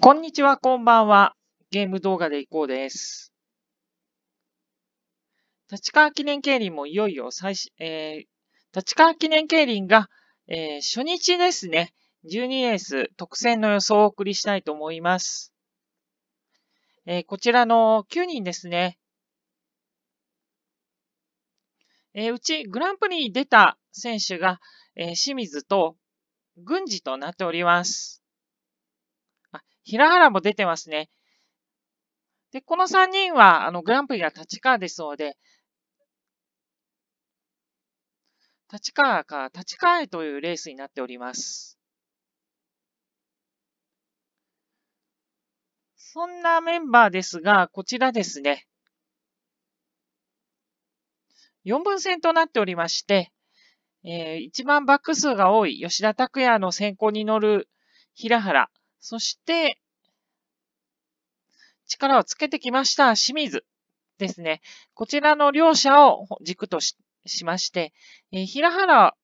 こんにちは、こんばんは。ゲーム動画でいこうです。立川記念競輪もいよいよ最初、えー、立川記念競輪が、えー、初日ですね。12レース特選の予想をお送りしたいと思います。えー、こちらの9人ですね。えー、うちグランプリに出た選手が、えー、清水と郡司となっております。平原も出てますね。で、この3人は、あの、グランプリが立川ですので、立川か、立川へというレースになっております。そんなメンバーですが、こちらですね。4分戦となっておりまして、えー、一番バック数が多い吉田拓也の先行に乗る平原。そして、力をつけてきました清水ですね。こちらの両者を軸としまして、えー、平原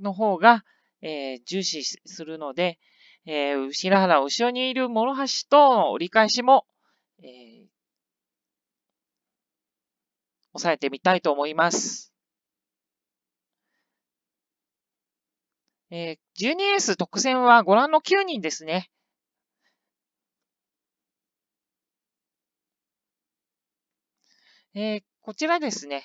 の方が、えー、重視するので、えー、平原後ろにいる諸橋との折り返しも、えー、抑えてみたいと思います。えー、12エス特選はご覧の9人ですね。えー、こちらですね。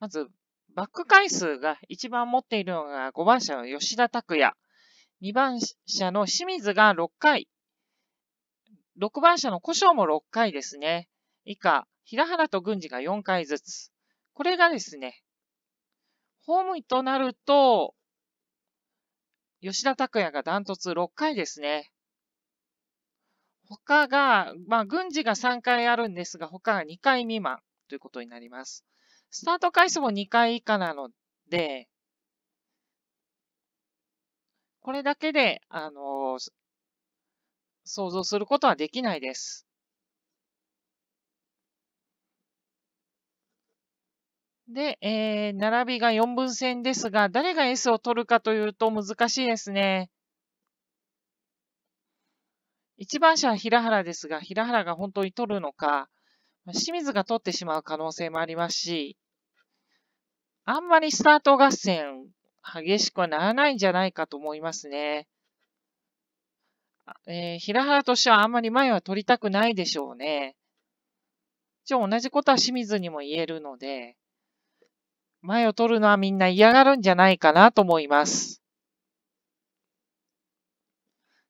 まず、バック回数が一番持っているのが5番車の吉田拓也、2番車の清水が6回、6番車の古障も6回ですね。以下、平原と郡司が4回ずつ。これがですね、ホームとなると、吉田拓也がダントツ6回ですね。他が、まあ、軍事が3回あるんですが、他が2回未満ということになります。スタート回数も2回以下なので、これだけで、あの、想像することはできないです。で、えー、並びが4分線ですが、誰が S を取るかというと難しいですね。一番車は平原ですが、平原が本当に取るのか、清水が取ってしまう可能性もありますし、あんまりスタート合戦激しくはならないんじゃないかと思いますね。えー、平原としてはあんまり前は取りたくないでしょうね。一応同じことは清水にも言えるので、前を取るのはみんな嫌がるんじゃないかなと思います。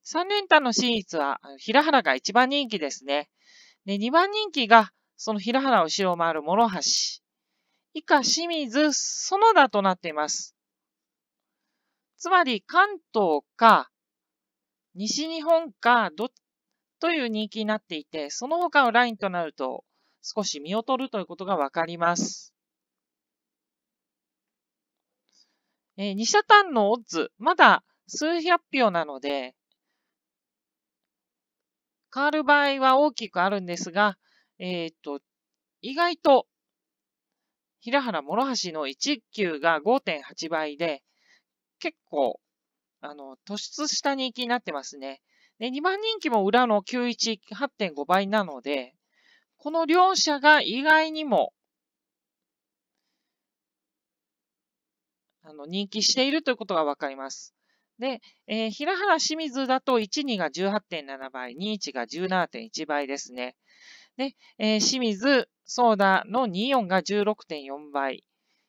三連単の真逸は、平原が一番人気ですね。で、二番人気が、その平原を後ろを回る諸橋。以下、清水、園田となっています。つまり、関東か、西日本か、ど、という人気になっていて、その他のラインとなると、少し見劣るということがわかります。えー、社単のオッズ、まだ数百票なので、変わる場合は大きくあるんですが、えっ、と、意外と、平原諸橋の1級が5.8倍で、結構、あの、突出した人気になってますね。で、2番人気も裏の91、8.5倍なので、この両者が意外にも、あの、人気しているということがわかります。で、えー、平原清水だと1、2が18.7倍、2、1が17.1倍ですね。で、えー、清水、ソーダの2、4が16.4倍。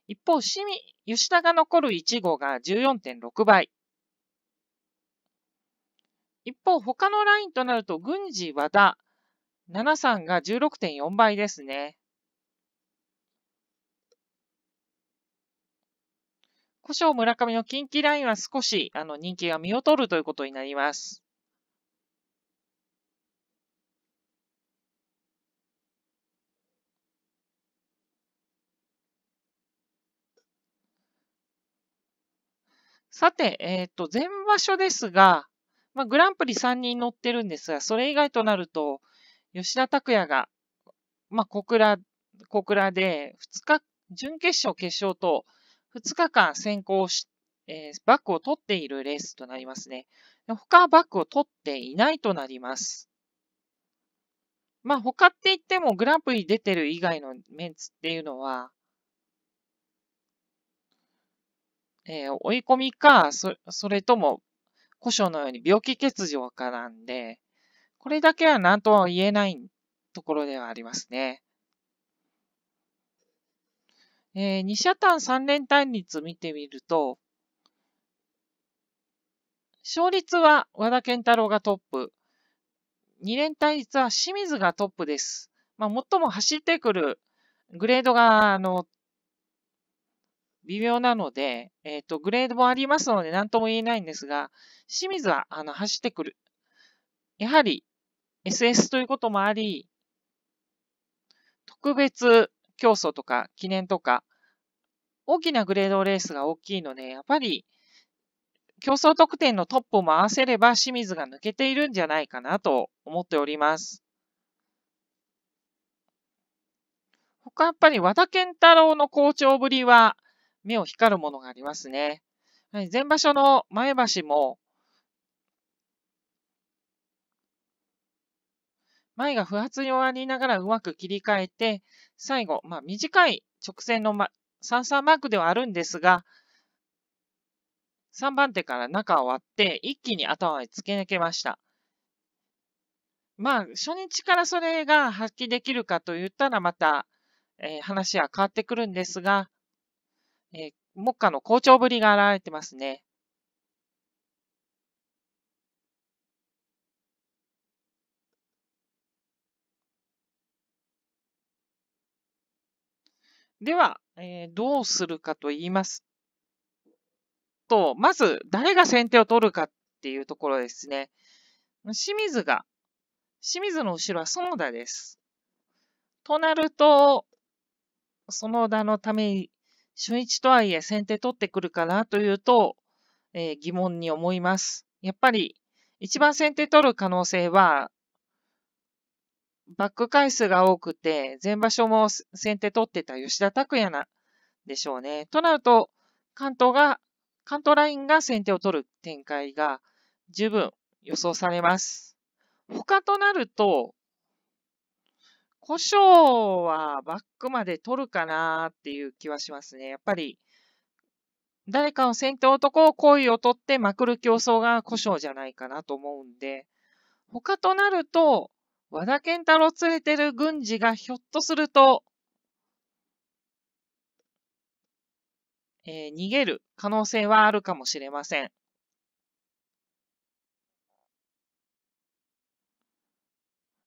一方、清水、吉田が残る1号が14.6倍。一方、他のラインとなると、軍事和田、73が16.4倍ですね。古生村上の近畿ラインは少し、あの、人気が見劣るということになります。さて、えっ、ー、と、前場所ですが、まあ、グランプリ3人乗ってるんですが、それ以外となると、吉田拓也が、まあ、小倉、小倉で、2日、準決勝、決勝と、2日間先行し、えー、バックを取っているレースとなりますね。他はバックを取っていないとなります。まあ他って言ってもグランプリ出てる以外のメンツっていうのは、えー、追い込みか、そそれとも、故障のように病気欠場かなんで、これだけは何とは言えないところではありますね。えー、2単三連単率見てみると、勝率は和田健太郎がトップ。二連単率は清水がトップです。まあ、最も走ってくるグレードが、あの、微妙なので、えっ、ー、と、グレードもありますので、何とも言えないんですが、清水は、あの、走ってくる。やはり、SS ということもあり、特別競争とか記念とか、大きなグレードレースが大きいので、やっぱり競争得点のトップも合わせれば清水が抜けているんじゃないかなと思っております。他やっぱり和田健太郎の好調ぶりは目を光るものがありますね。前場所の前橋も前が不発に終わりながらうまく切り替えて、最後、まあ、短い直線の、ま、三三マークではあるんですが、3番手から中を割って一気に頭に突き抜けました。まあ、初日からそれが発揮できるかと言ったらまた、えー、話は変わってくるんですが、えー、目下の好調ぶりが現れてますね。では、えー、どうするかと言いますと、まず、誰が先手を取るかっていうところですね。清水が、清水の後ろは園田です。となると、園田のために、初日とはいえ先手取ってくるかなというと、えー、疑問に思います。やっぱり、一番先手取る可能性は、バック回数が多くて、前場所も先手取ってた吉田拓也なでしょうね。となると、関東が、関東ラインが先手を取る展開が十分予想されます。他となると、故障はバックまで取るかなっていう気はしますね。やっぱり、誰かを先手男を行為を取ってまくる競争が故障じゃないかなと思うんで、他となると、和田健太郎連れてる軍事がひょっとすると、えー、逃げる可能性はあるかもしれません。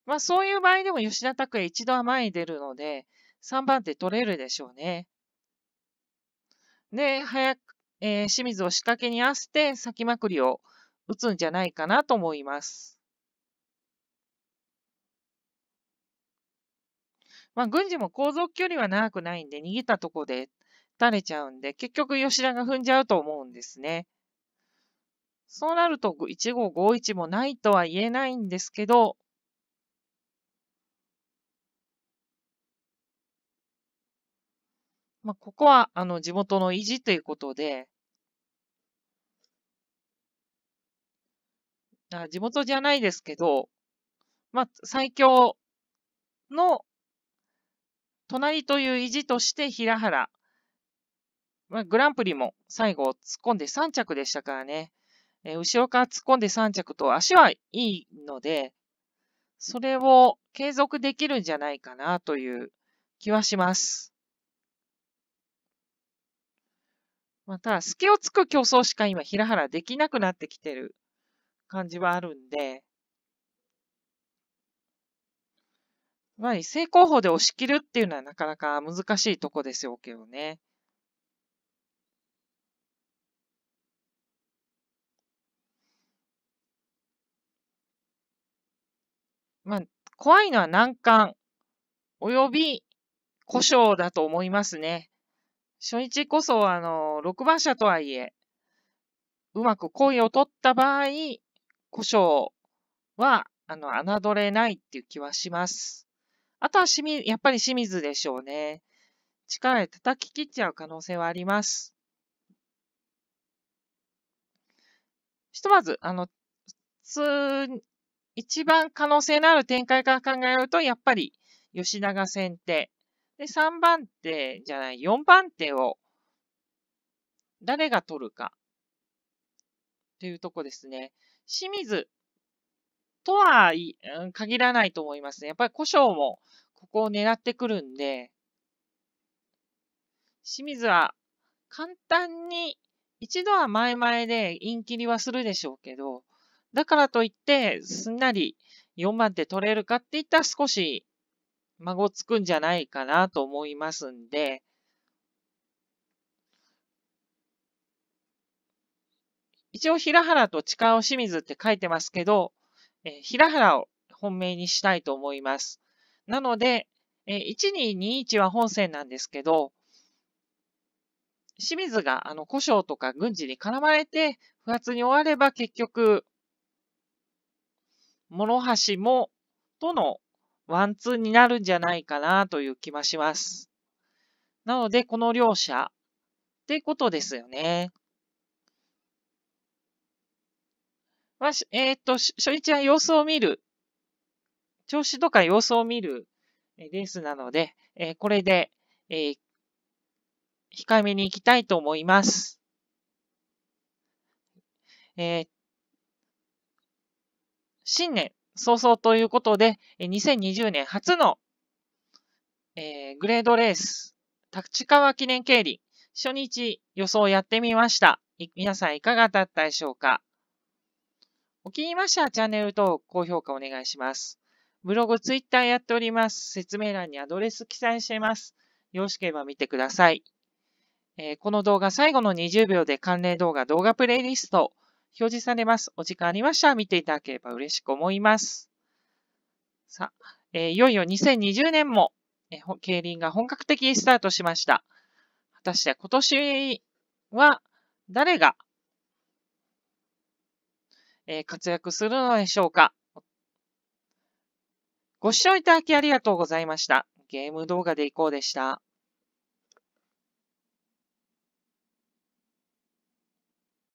まあそういう場合でも吉田拓也一度は前に出るので、3番手取れるでしょうね。で、早く、えー、清水を仕掛けに合わせて先まくりを打つんじゃないかなと思います。まあ、軍事も航続距離は長くないんで、逃げたとこで垂れちゃうんで、結局吉田が踏んじゃうと思うんですね。そうなると1号51もないとは言えないんですけど、まあ、ここはあの地元の維持ということで、あ地元じゃないですけど、まあ、最強の隣という意地として平原、まあ、グランプリも最後突っ込んで3着でしたからね、えー、後ろから突っ込んで3着と足はいいので、それを継続できるんじゃないかなという気はします。また隙をつく競争しか今、平原できなくなってきてる感じはあるんで、まあ、正攻候補で押し切るっていうのはなかなか難しいとこですよけどね。まあ、怖いのは難関、および故障だと思いますね。初日こそ、あの、6番車とはいえ、うまく為を取った場合、故障は、あの、侮れないっていう気はします。あとはしみ、やっぱり清水でしょうね。力で叩き切っちゃう可能性はあります。ひとまず、あの、普通、一番可能性のある展開から考えると、やっぱり吉永先手。で、3番手じゃない、4番手を誰が取るかというとこですね。清水とは、うん、限らないと思いますね。やっぱり古障もここを狙ってくるんで、清水は簡単に一度は前々でイン切りはするでしょうけど、だからといってすんなり4番手取れるかって言ったら少し孫つくんじゃないかなと思いますんで、一応平原と近尾清水って書いてますけど、え平原を本命にしたいと思います。なので、え1221は本線なんですけど、清水があの故障とか軍事に絡まれて不発に終われば結局、諸橋もとのワンツーになるんじゃないかなという気はします。なので、この両者ってことですよね。まあ、えっ、と、初日は様子を見る、調子とか様子を見るレースなので、えー、これで、えー、控えめに行きたいと思います。えー、新年早々ということで、2020年初の、えー、グレードレース、立川記念経理、初日予想をやってみました。皆さんいかがだったでしょうかお気に入りましたらチャンネル録、高評価お願いします。ブログ、ツイッターやっております。説明欄にアドレス記載しています。よろしければ見てください。えー、この動画最後の20秒で関連動画、動画プレイリスト表示されます。お時間ありましたら見ていただければ嬉しく思います。さあ、えー、いよいよ2020年も、えー、競輪が本格的にスタートしました。果たして今年は誰がえー、活躍するのでしょうか。ご視聴いただきありがとうございました。ゲーム動画でいこうでした。